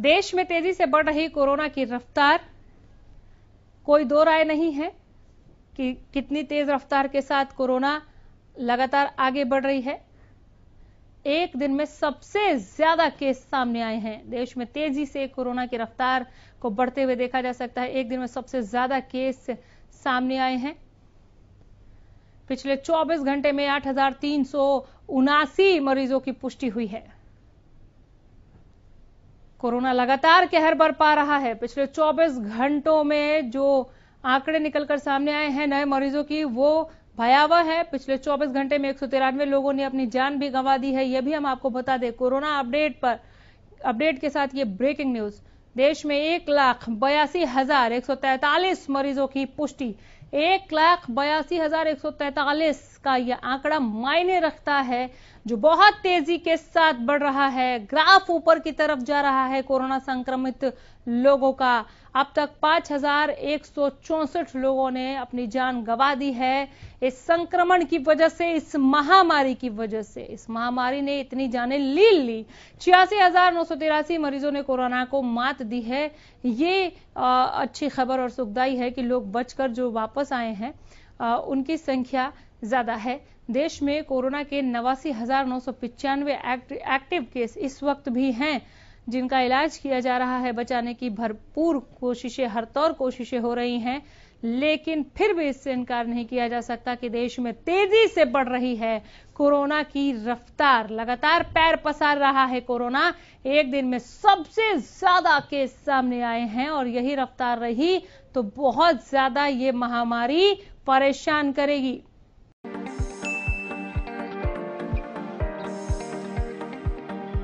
देश में तेजी से बढ़ रही कोरोना की रफ्तार कोई दो राय नहीं है कि कितनी तेज रफ्तार के साथ कोरोना लगातार आगे बढ़ रही है एक दिन में सबसे ज्यादा केस सामने आए हैं देश में तेजी से कोरोना की रफ्तार को बढ़ते हुए देखा जा सकता है एक दिन में सबसे ज्यादा केस सामने आए हैं पिछले 24 घंटे में आठ मरीजों की पुष्टि हुई है कोरोना लगातार कहर बरपा रहा है पिछले 24 घंटों में जो आंकड़े निकलकर सामने आए हैं नए मरीजों की वो भयावह है पिछले 24 घंटे में एक लोगों ने अपनी जान भी गंवा दी है यह भी हम आपको बता दें कोरोना अपडेट पर अपडेट के साथ ये ब्रेकिंग न्यूज देश में एक लाख बयासी हजार एक सौ तैतालीस मरीजों की पुष्टि एक लाख बयासी हजार एक सौ तैतालीस का यह आंकड़ा मायने रखता है जो बहुत तेजी के साथ बढ़ रहा है ग्राफ ऊपर की तरफ जा रहा है कोरोना संक्रमित लोगों का अब तक पांच लोगों ने अपनी जान गंवा दी है इस संक्रमण की वजह से इस महामारी की वजह से इस महामारी ने इतनी जाने ली ली छियासी मरीजों ने कोरोना को मात दी है ये आ, अच्छी खबर और सुखदाई है कि लोग बचकर जो वापस आए हैं आ, उनकी संख्या ज्यादा है देश में कोरोना के नवासी हजार नौ सौ पिचानवे एक्टिव केस इस वक्त भी हैं जिनका इलाज किया जा रहा है बचाने की भरपूर कोशिशें हर तौर कोशिशें हो रही हैं लेकिन फिर भी इससे इनकार नहीं किया जा सकता कि देश में तेजी से बढ़ रही है कोरोना की रफ्तार लगातार पैर पसार रहा है कोरोना एक दिन में सबसे ज्यादा केस सामने आए हैं और यही रफ्तार रही तो बहुत ज्यादा ये महामारी परेशान करेगी